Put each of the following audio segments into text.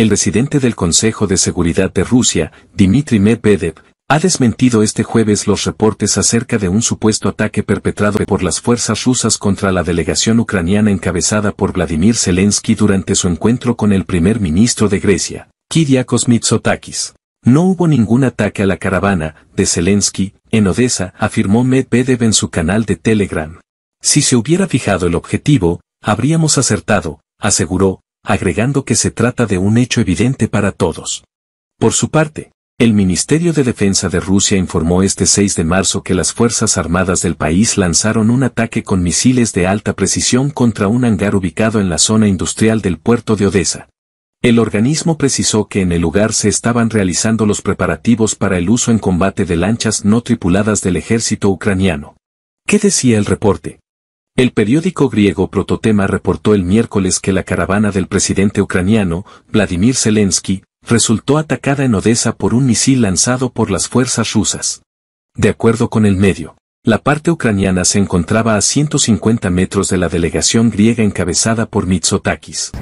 El presidente del Consejo de Seguridad de Rusia, Dmitry Medvedev, ha desmentido este jueves los reportes acerca de un supuesto ataque perpetrado por las fuerzas rusas contra la delegación ucraniana encabezada por Vladimir Zelensky durante su encuentro con el primer ministro de Grecia, Kyriakos Mitsotakis. No hubo ningún ataque a la caravana de Zelensky en Odessa, afirmó Medvedev en su canal de Telegram. Si se hubiera fijado el objetivo, habríamos acertado, aseguró, agregando que se trata de un hecho evidente para todos. Por su parte, el Ministerio de Defensa de Rusia informó este 6 de marzo que las Fuerzas Armadas del país lanzaron un ataque con misiles de alta precisión contra un hangar ubicado en la zona industrial del puerto de Odessa. El organismo precisó que en el lugar se estaban realizando los preparativos para el uso en combate de lanchas no tripuladas del ejército ucraniano. ¿Qué decía el reporte? El periódico griego Prototema reportó el miércoles que la caravana del presidente ucraniano, Vladimir Zelensky, resultó atacada en Odessa por un misil lanzado por las fuerzas rusas. De acuerdo con el medio, la parte ucraniana se encontraba a 150 metros de la delegación griega encabezada por Mitsotakis.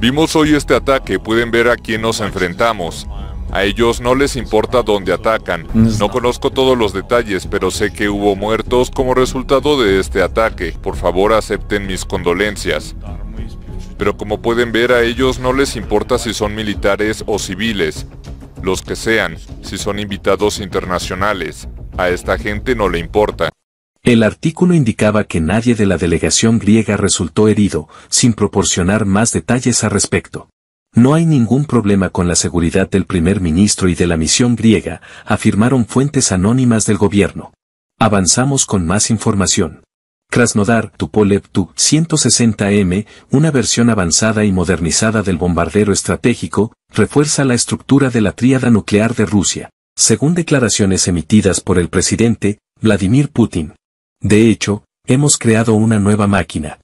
Vimos hoy este ataque, pueden ver a quién nos enfrentamos. A ellos no les importa dónde atacan. No conozco todos los detalles, pero sé que hubo muertos como resultado de este ataque. Por favor, acepten mis condolencias pero como pueden ver a ellos no les importa si son militares o civiles, los que sean, si son invitados internacionales, a esta gente no le importa. El artículo indicaba que nadie de la delegación griega resultó herido, sin proporcionar más detalles al respecto. No hay ningún problema con la seguridad del primer ministro y de la misión griega, afirmaron fuentes anónimas del gobierno. Avanzamos con más información. Krasnodar Tupolev Tu-160M, una versión avanzada y modernizada del bombardero estratégico, refuerza la estructura de la tríada nuclear de Rusia, según declaraciones emitidas por el presidente, Vladimir Putin. De hecho, hemos creado una nueva máquina.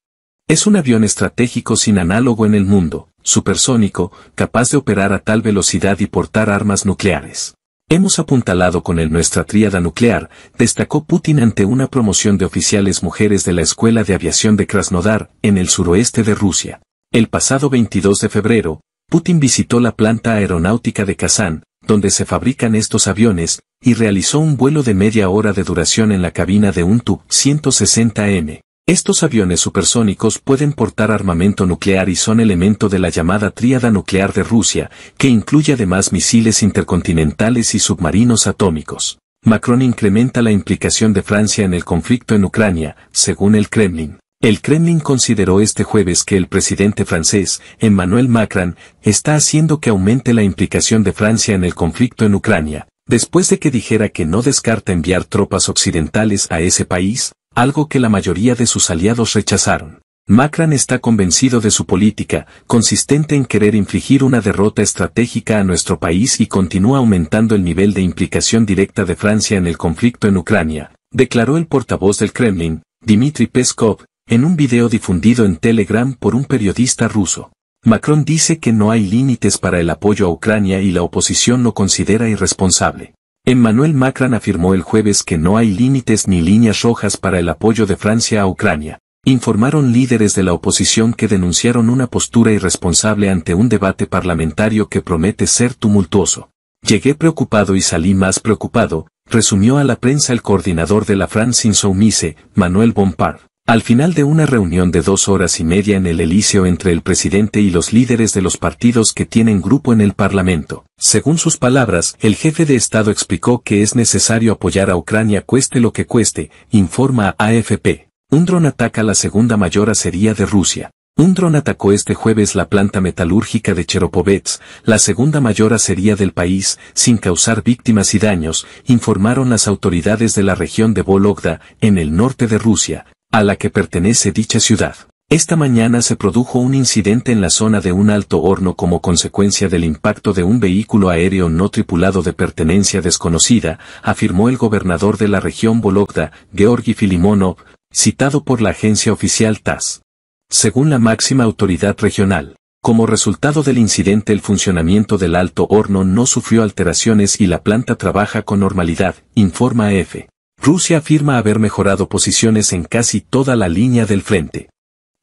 Es un avión estratégico sin análogo en el mundo, supersónico, capaz de operar a tal velocidad y portar armas nucleares. Hemos apuntalado con él nuestra tríada nuclear, destacó Putin ante una promoción de oficiales mujeres de la Escuela de Aviación de Krasnodar, en el suroeste de Rusia. El pasado 22 de febrero, Putin visitó la planta aeronáutica de Kazán, donde se fabrican estos aviones, y realizó un vuelo de media hora de duración en la cabina de un Tu-160M. Estos aviones supersónicos pueden portar armamento nuclear y son elemento de la llamada tríada nuclear de Rusia, que incluye además misiles intercontinentales y submarinos atómicos. Macron incrementa la implicación de Francia en el conflicto en Ucrania, según el Kremlin. El Kremlin consideró este jueves que el presidente francés, Emmanuel Macron, está haciendo que aumente la implicación de Francia en el conflicto en Ucrania, después de que dijera que no descarta enviar tropas occidentales a ese país, algo que la mayoría de sus aliados rechazaron. Macron está convencido de su política, consistente en querer infligir una derrota estratégica a nuestro país y continúa aumentando el nivel de implicación directa de Francia en el conflicto en Ucrania, declaró el portavoz del Kremlin, Dmitry Peskov, en un video difundido en Telegram por un periodista ruso. Macron dice que no hay límites para el apoyo a Ucrania y la oposición lo considera irresponsable. Emmanuel Macron afirmó el jueves que no hay límites ni líneas rojas para el apoyo de Francia a Ucrania. Informaron líderes de la oposición que denunciaron una postura irresponsable ante un debate parlamentario que promete ser tumultuoso. Llegué preocupado y salí más preocupado, resumió a la prensa el coordinador de la France Insoumise, Manuel Bompard. Al final de una reunión de dos horas y media en el Elíseo entre el presidente y los líderes de los partidos que tienen grupo en el Parlamento, según sus palabras, el jefe de Estado explicó que es necesario apoyar a Ucrania cueste lo que cueste, informa AFP. Un dron ataca la segunda mayor acería de Rusia. Un dron atacó este jueves la planta metalúrgica de Cheropovets, la segunda mayor acería del país, sin causar víctimas y daños, informaron las autoridades de la región de Vologda, en el norte de Rusia, a la que pertenece dicha ciudad. Esta mañana se produjo un incidente en la zona de un alto horno como consecuencia del impacto de un vehículo aéreo no tripulado de pertenencia desconocida, afirmó el gobernador de la región Bologda, Georgi Filimonov, citado por la agencia oficial TAS. Según la máxima autoridad regional, como resultado del incidente el funcionamiento del alto horno no sufrió alteraciones y la planta trabaja con normalidad, informa EFE. Rusia afirma haber mejorado posiciones en casi toda la línea del frente.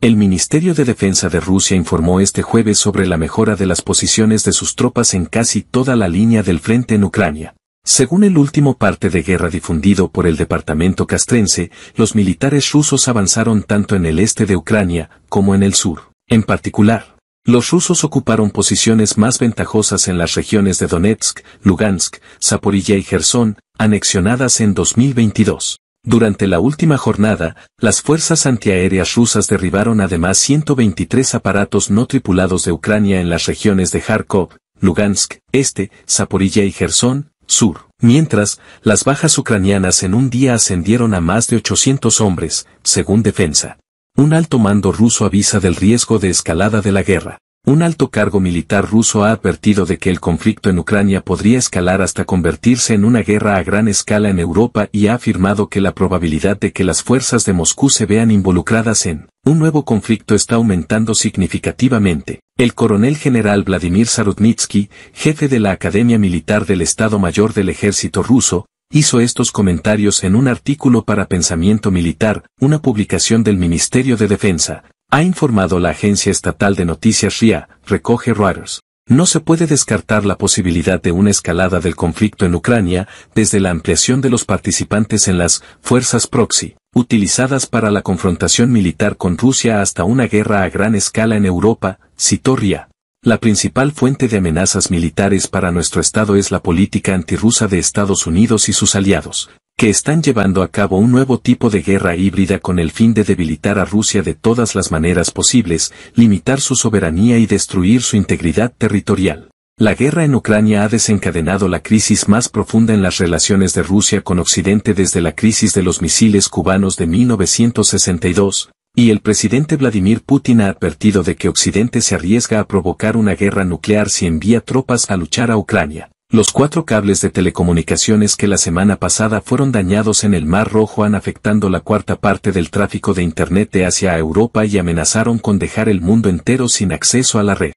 El Ministerio de Defensa de Rusia informó este jueves sobre la mejora de las posiciones de sus tropas en casi toda la línea del frente en Ucrania. Según el último parte de guerra difundido por el departamento castrense, los militares rusos avanzaron tanto en el este de Ucrania como en el sur. En particular, los rusos ocuparon posiciones más ventajosas en las regiones de Donetsk, Lugansk, Zaporilla y Gerson, anexionadas en 2022. Durante la última jornada, las fuerzas antiaéreas rusas derribaron además 123 aparatos no tripulados de Ucrania en las regiones de Kharkov, Lugansk, Este, Zaporilla y Gerson, Sur. Mientras, las bajas ucranianas en un día ascendieron a más de 800 hombres, según defensa. Un alto mando ruso avisa del riesgo de escalada de la guerra. Un alto cargo militar ruso ha advertido de que el conflicto en Ucrania podría escalar hasta convertirse en una guerra a gran escala en Europa y ha afirmado que la probabilidad de que las fuerzas de Moscú se vean involucradas en un nuevo conflicto está aumentando significativamente. El coronel general Vladimir Sarutnitsky, jefe de la Academia Militar del Estado Mayor del Ejército Ruso, hizo estos comentarios en un artículo para Pensamiento Militar, una publicación del Ministerio de Defensa, ha informado la agencia estatal de noticias RIA, recoge Reuters. No se puede descartar la posibilidad de una escalada del conflicto en Ucrania desde la ampliación de los participantes en las fuerzas proxy, utilizadas para la confrontación militar con Rusia hasta una guerra a gran escala en Europa, citó RIA. La principal fuente de amenazas militares para nuestro Estado es la política antirrusa de Estados Unidos y sus aliados, que están llevando a cabo un nuevo tipo de guerra híbrida con el fin de debilitar a Rusia de todas las maneras posibles, limitar su soberanía y destruir su integridad territorial. La guerra en Ucrania ha desencadenado la crisis más profunda en las relaciones de Rusia con Occidente desde la crisis de los misiles cubanos de 1962, y el presidente Vladimir Putin ha advertido de que Occidente se arriesga a provocar una guerra nuclear si envía tropas a luchar a Ucrania. Los cuatro cables de telecomunicaciones que la semana pasada fueron dañados en el Mar Rojo han afectado la cuarta parte del tráfico de Internet de Europa y amenazaron con dejar el mundo entero sin acceso a la red.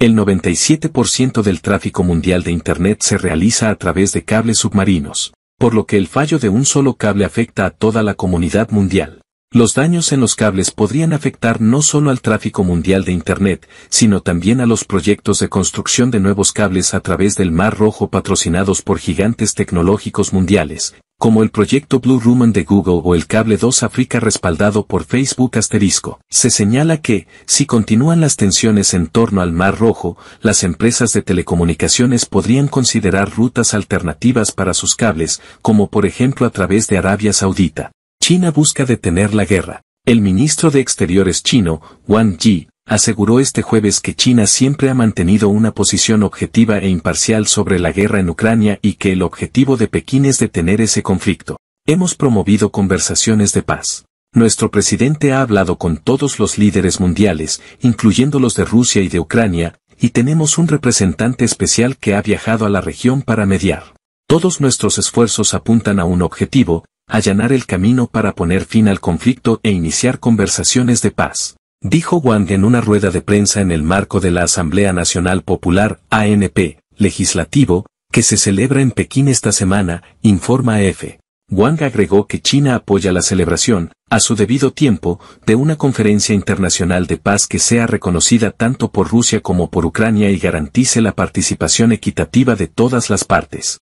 El 97% del tráfico mundial de Internet se realiza a través de cables submarinos, por lo que el fallo de un solo cable afecta a toda la comunidad mundial. Los daños en los cables podrían afectar no solo al tráfico mundial de Internet, sino también a los proyectos de construcción de nuevos cables a través del Mar Rojo patrocinados por gigantes tecnológicos mundiales, como el proyecto Blue Ruman de Google o el cable 2 África respaldado por Facebook asterisco. Se señala que, si continúan las tensiones en torno al Mar Rojo, las empresas de telecomunicaciones podrían considerar rutas alternativas para sus cables, como por ejemplo a través de Arabia Saudita. China busca detener la guerra. El ministro de Exteriores chino, Wang Yi, aseguró este jueves que China siempre ha mantenido una posición objetiva e imparcial sobre la guerra en Ucrania y que el objetivo de Pekín es detener ese conflicto. Hemos promovido conversaciones de paz. Nuestro presidente ha hablado con todos los líderes mundiales, incluyendo los de Rusia y de Ucrania, y tenemos un representante especial que ha viajado a la región para mediar. Todos nuestros esfuerzos apuntan a un objetivo, allanar el camino para poner fin al conflicto e iniciar conversaciones de paz. Dijo Wang en una rueda de prensa en el marco de la Asamblea Nacional Popular, ANP, legislativo, que se celebra en Pekín esta semana, informa e F. Wang agregó que China apoya la celebración, a su debido tiempo, de una conferencia internacional de paz que sea reconocida tanto por Rusia como por Ucrania y garantice la participación equitativa de todas las partes.